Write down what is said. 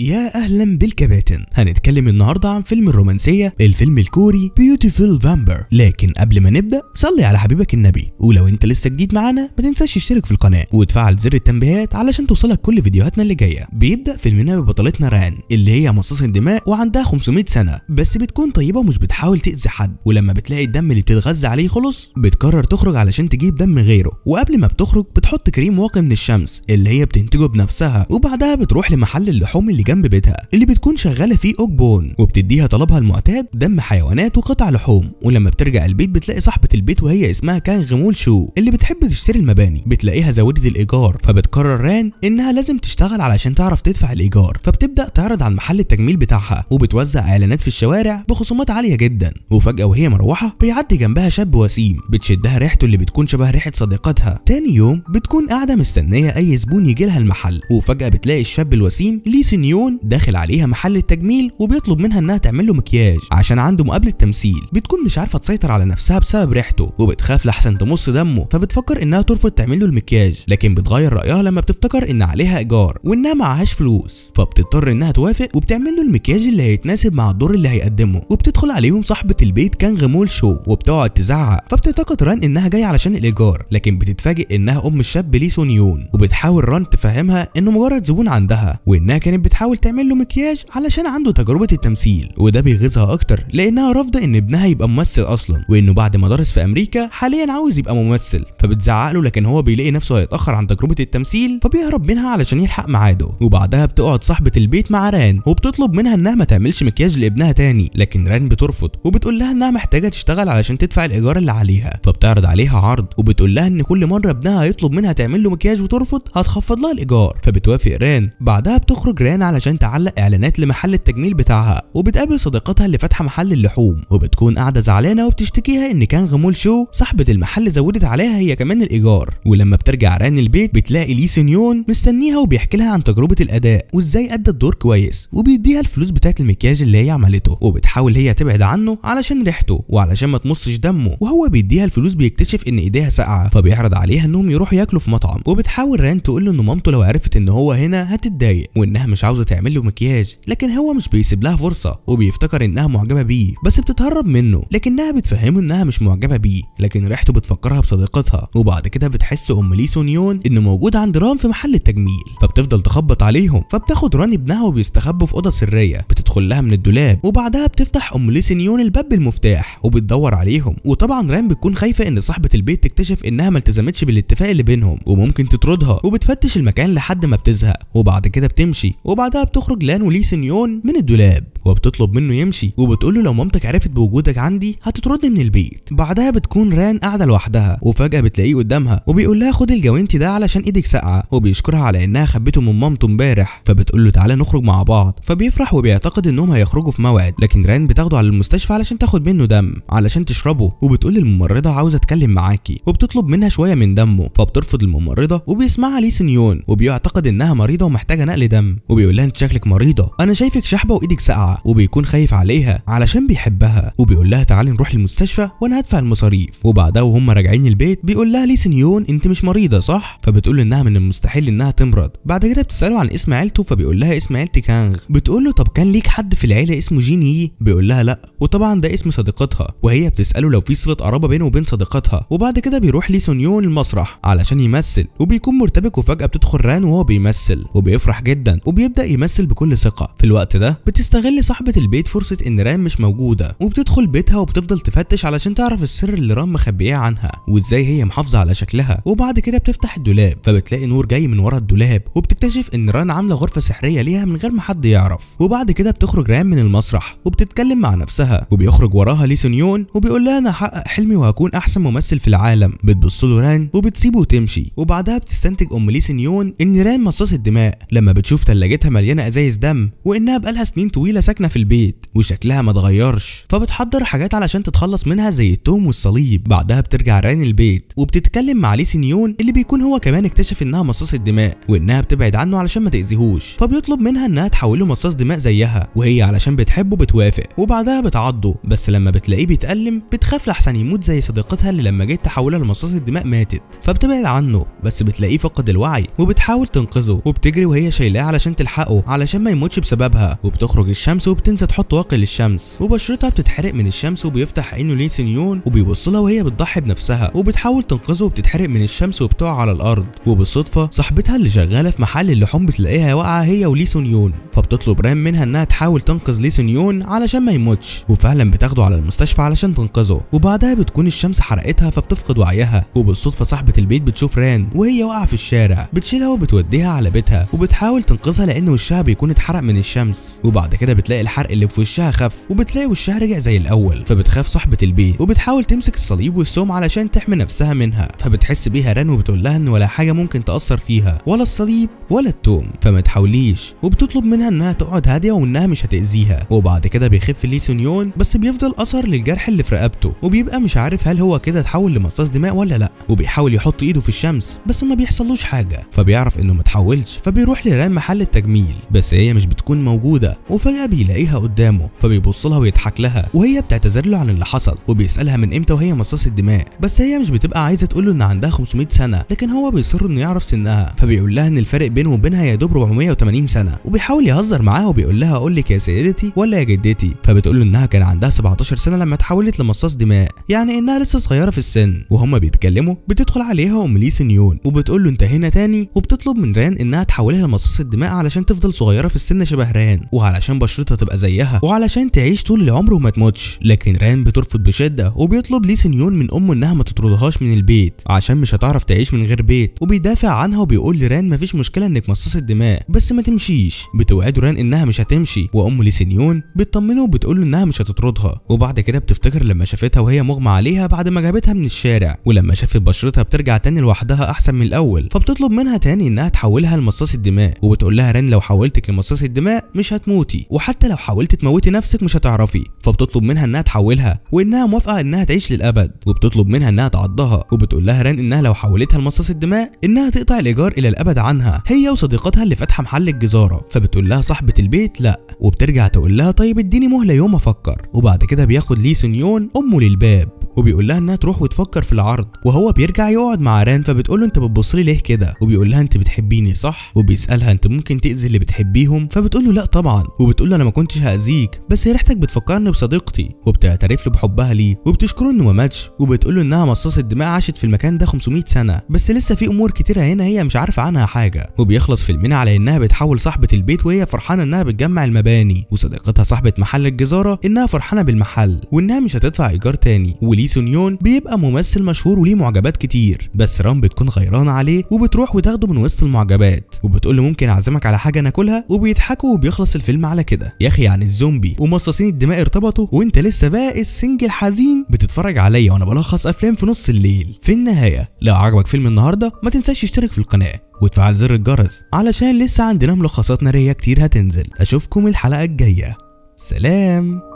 يا اهلا بالكباتن هنتكلم النهارده عن فيلم الرومانسيه الفيلم الكوري بيوتيفول فامبر لكن قبل ما نبدا صلي على حبيبك النبي ولو انت لسه جديد معانا ما تنساش تشترك في القناه وتفعل زر التنبيهات علشان توصلك كل فيديوهاتنا اللي جايه بيبدا فيلمنا ببطلتنا ران اللي هي مصاص الدماء وعندها 500 سنه بس بتكون طيبه ومش بتحاول تاذي حد ولما بتلاقي الدم اللي بتتغذى عليه خلص بتقرر تخرج علشان تجيب دم غيره وقبل ما بتخرج بتحط كريم واقي من الشمس اللي هي بتنتجه بنفسها وبعدها بتروح لمحل اللحوم اللي جنب بيتها اللي بتكون شغاله فيه اوجبون وبتديها طلبها المعتاد دم حيوانات وقطع لحوم ولما بترجع البيت بتلاقي صاحبه البيت وهي اسمها كان غمول شو اللي بتحب تشتري المباني بتلاقيها زودت الايجار فبتقرر ران انها لازم تشتغل علشان تعرف تدفع الايجار فبتبدا تعرض عن محل التجميل بتاعها وبتوزع اعلانات في الشوارع بخصومات عاليه جدا وفجاه وهي مروحه بيعدي جنبها شاب وسيم بتشدها ريحته اللي بتكون شبه ريحه صديقتها تاني يوم بتكون قاعده مستنيه اي زبون يجي لها المحل وفجاه بتلاقي الشاب الوسيم ليه سنيور مليون داخل عليها محل التجميل وبيطلب منها انها تعمل له مكياج عشان عنده مقابله تمثيل بتكون مش عارفه تسيطر على نفسها بسبب ريحته وبتخاف لحسن تمص دمه فبتفكر انها ترفض تعمل له المكياج لكن بتغير رايها لما بتفتكر ان عليها ايجار وانها معهاش فلوس فبتضطر انها توافق وبتعمل له المكياج اللي هيتناسب مع الدور اللي هيقدمه وبتدخل عليهم صاحبه البيت كانغ مول شو وبتقعد تزعق فبتعتقد ران انها جايه علشان الايجار لكن بتتفاجئ انها ام الشاب لي سونيون وبتحاول ران تفهمها انه مجرد زبون عندها وانها كانت بتحاول تعمل له مكياج علشان عنده تجربه التمثيل وده بيغيظها اكتر لانها رافضه ان ابنها يبقى ممثل اصلا وانه بعد ما درس في امريكا حاليا عاوز يبقى ممثل فبتزعق له لكن هو بيلاقي نفسه هيتاخر عن تجربه التمثيل فبيهرب منها علشان يلحق ميعاده وبعدها بتقعد صاحبه البيت مع ران وبتطلب منها انها ما تعملش مكياج لابنها تاني لكن ران بترفض وبتقول لها انها محتاجه تشتغل علشان تدفع الايجار اللي عليها فبتعرض عليها عرض وبتقول لها ان كل مره ابنها هيطلب منها تعمل له مكياج وترفض هتخفض لها الايجار فبتوافق ران بعدها بتخرج ران علشان تعلق اعلانات لمحل التجميل بتاعها وبتقابل صديقتها اللي فاتحه محل اللحوم وبتكون قاعده زعلانه وبتشتكيها ان كان غمول شو صاحبه المحل زودت عليها هي كمان الايجار ولما بترجع ران البيت بتلاقي لي سنيون مستنيها وبيحكي لها عن تجربه الاداء وازاي ادى الدور كويس وبيديها الفلوس بتاعه المكياج اللي هي عملته وبتحاول هي تبعد عنه علشان ريحته وعلشان ما تمصش دمه وهو بيديها الفلوس بيكتشف ان ايديها ساقعه فبيعرض عليها انهم يروحوا ياكلوا في مطعم وبتحاول ران تقول له ان مامته لو عرفت ان هو هنا هتتضايق وانها مش عاوزه عاوزه تعمل له مكياج لكن هو مش بيسيب لها فرصه وبيفتكر انها معجبه بيه بس بتتهرب منه لكنها بتفهمه انها مش معجبه بيه لكن ريحته بتفكرها بصديقتها وبعد كده بتحس ام لي سونيون انه موجود عند رام في محل التجميل فبتفضل تخبط عليهم فبتاخد ران ابنها وبيستخبوا في اوضه سريه بتدخل لها من الدولاب وبعدها بتفتح ام لي سونيون الباب بالمفتاح وبتدور عليهم وطبعا رام بتكون خايفه ان صاحبه البيت تكتشف انها ما التزمتش بالاتفاق اللي بينهم وممكن تطردها وبتفتش المكان لحد ما بتزهق وبعد كده بتمشي وبعد بعدها بتخرج لان ولي سنيون من الدولاب وبتطلب منه يمشي وبتقول له لو مامتك عرفت بوجودك عندي هتطرد من البيت بعدها بتكون ران قاعده لوحدها وفجاه بتلاقيه قدامها وبيقول لها خد الجوانتي ده علشان ايدك ساقعه وبيشكرها على انها خبته من مامته امبارح فبتقول له تعالى نخرج مع بعض فبيفرح وبيعتقد انهم هيخرجوا في موعد لكن ران بتاخده على المستشفى علشان تاخد منه دم علشان تشربه وبتقول للممرضه عاوزه اتكلم معاكي وبتطلب منها شويه من دمه فبترفض الممرضه وبيسمعها لي سنيون وبيعتقد انها مريضه ومحتاجه نقل دم وبيقول لها انت شكلك مريضه انا شايفك شحبه وايدك ساقعه وبيكون خايف عليها علشان بيحبها وبيقول لها تعالي نروح المستشفى وانا هدفع المصاريف وبعدها وهم راجعين البيت بيقول لها ليه سنيون انت مش مريضه صح فبتقول انها من المستحيل انها تمرض بعد كده بتساله عن اسم عيلته فبيقول لها اسم عيلتي كانغ بتقول له طب كان ليك حد في العيله اسمه جيني بيقول لها لا وطبعا ده اسم صديقتها وهي بتساله لو في صله قرابه بينه وبين صديقتها وبعد كده بيروح لي سنيون المسرح علشان يمثل وبيكون مرتبك وفجاه بتدخل ران وهو بيمثل وبيفرح جدا وبيبدا يمثل بكل ثقه في الوقت ده بتستغل صاحبه البيت فرصه ان رام مش موجوده وبتدخل بيتها وبتفضل تفتش علشان تعرف السر اللي رام مخبياه عنها وازاي هي محافظه على شكلها وبعد كده بتفتح الدولاب فبتلاقي نور جاي من ورا الدولاب وبتكتشف ان ران عامله غرفه سحريه ليها من غير ما حد يعرف وبعد كده بتخرج رام من المسرح وبتتكلم مع نفسها وبيخرج وراها ليسونيون وبيقول لها انا هحقق حلمي وهكون احسن ممثل في العالم بتبص له ران وبتسيبه وتمشي وبعدها بتستنتج ام ليسونيون ان ران مصاص الدماء لما بتشوف ثلاجتها مليانه ازايز دم وانها بقالها سنين طويله ساكنه في البيت وشكلها ما اتغيرش فبتحضر حاجات علشان تتخلص منها زي التوم والصليب بعدها بترجع ران البيت وبتتكلم مع لي سنيون اللي بيكون هو كمان اكتشف انها مصاص الدماء وانها بتبعد عنه علشان ما تاذيهوش فبيطلب منها انها تحوله مصاص دماء زيها وهي علشان بتحبه بتوافق وبعدها بتعضه بس لما بتلاقيه بيتألم بتخاف لحسن يموت زي صديقتها اللي لما جيت تحولها لمصاص الدماء ماتت فبتبعد عنه بس بتلاقيه فقد الوعي وبتحاول تنقذه وبتجري وهي شايلاه علشان تلحقه حقه علشان ما يموتش بسببها وبتخرج الشمس وبتنسى تحط واقي للشمس وبشرتها بتتحرق من الشمس وبيفتح عينه ليه سنيون وبيبص لها وهي بتضحي بنفسها وبتحاول تنقذه وبتتحرق من الشمس وبتقع على الارض وبالصدفه صاحبتها اللي شغاله في محل اللحوم بتلاقيها واقعه هي ولي سنيون فبتطلب رام منها انها تحاول تنقذ ليه سنيون علشان ما يموتش وفعلا بتاخده على المستشفى علشان تنقذه وبعدها بتكون الشمس حرقتها فبتفقد وعيها وبالصدفه صاحبه البيت بتشوف ران وهي واقعه في الشارع بتشيلها وبتوديها على بيتها وبتحاول تنقذها لان ان وشها بيكون اتحرق من الشمس وبعد كده بتلاقي الحرق اللي في وشها خف وبتلاقي وشها رجع زي الاول فبتخاف صاحبه البيت وبتحاول تمسك الصليب والسوم علشان تحمي نفسها منها فبتحس بيها ران وبتقول لها ان ولا حاجه ممكن تاثر فيها ولا الصليب ولا التوم فما تحاوليش وبتطلب منها انها تقعد هاديه وانها مش هتاذيها وبعد كده بيخف لي سونيون بس بيفضل اثر للجرح اللي في رقبته وبيبقى مش عارف هل هو كده اتحول لمصاص دماء ولا لا وبيحاول يحط ايده في الشمس بس ما بيحصلوش حاجه فبيعرف انه ما فبيروح لران محل التجميل جميل بس هي مش بتكون موجودة وفجأة بيلاقيها قدامه فبيبص لها ويضحك لها وهي بتعتذر له عن اللي حصل وبيسألها من امتى وهي مصاصة دماء بس هي مش بتبقى عايزة تقول له ان عندها 500 سنة لكن هو بيصر انه يعرف سنها فبيقول لها ان الفرق بينه وبينها يا دوب 480 سنة وبيحاول يهزر معاها وبيقول لها اقول لك يا سيدتي ولا يا جدتي فبتقول له انها كان عندها 17 سنة لما اتحولت لمصاص دماء يعني انها لسه صغيرة في السن وهما بيتكلموا بتدخل عليها ام لي سنيون وبتقول له انت هنا تاني وبتطلب من ران انها تحولها لمصاص الدماء علشان تفضل صغيره في السن شبه ران وعلشان بشرتها تبقى زيها وعلشان تعيش طول العمر وما تموتش لكن ران بترفض بشده وبيطلب لي سنيون من امه انها ما تطردهاش من البيت عشان مش هتعرف تعيش من غير بيت وبيدافع عنها وبيقول لران مفيش مشكله انك مصاص الدماء بس ما تمشيش بتوعده ران انها مش هتمشي وام لسنيون بتطمنه وبتقول له انها مش هتطردها وبعد كده بتفتكر لما شافتها وهي مغمى عليها بعد ما جابتها من الشارع ولما شافت بشرتها بترجع تاني لوحدها احسن من الاول فبتطلب منها تاني انها تحولها لمصاص الدماء وبتقول لها ران لو لو حولتك لمصاص الدماء مش هتموتي وحتى لو حاولت تموتي نفسك مش هتعرفي فبتطلب منها انها تحولها وانها موافقه انها تعيش للابد وبتطلب منها انها تعضها وبتقول لها ران انها لو حولتها لمصاص الدماء انها تقطع الايجار الى الابد عنها هي وصديقتها اللي فاتحه محل الجزاره فبتقول لها صاحبه البيت لا وبترجع تقول لها طيب اديني مهله يوم افكر وبعد كده بياخد لي سنيون امه للباب وبيقول لها انها تروح وتفكر في العرض وهو بيرجع يقعد مع ران فبتقول له انت بتبص لي ليه كده وبيقول لها انت بتحبيني صح وبيسالها انت ممكن تاذي اللي بتحبيهم فبتقول له لا طبعا وبتقول له انا ما كنتش هاذيك بس ريحتك بتفكرني بصديقتي وبتعترف له بحبها ليه وبتشكره انه ما ماتش وبتقول له انها مصاصه دماء عاشت في المكان ده 500 سنه بس لسه في امور كتيره هنا هي مش عارفه عنها حاجه وبيخلص فيلمنا على انها بتحاول صاحبه البيت وهي فرحانه انها بتجمع المباني وصديقتها صاحبه محل الجزاره انها فرحانه بالمحل وانها مش هتدفع ايجار تاني وليه سونيون بيبقى ممثل مشهور وليه معجبات كتير بس رام بتكون غيرانه عليه وبتروح وتاخده من وسط المعجبات وبتقول له ممكن اعزمك على حاجه ناكلها وبيضحكوا وبيخلص الفيلم على كده يا اخي يعني الزومبي ومصاصين الدماء ارتبطوا وانت لسه بقى السنجل حزين بتتفرج عليا وانا بلخص افلام في نص الليل في النهايه لو عجبك فيلم النهارده ما تنساش تشترك في القناه وتفعل زر الجرس علشان لسه عندنا ملخصات ناريه كتير هتنزل اشوفكم الحلقه الجايه سلام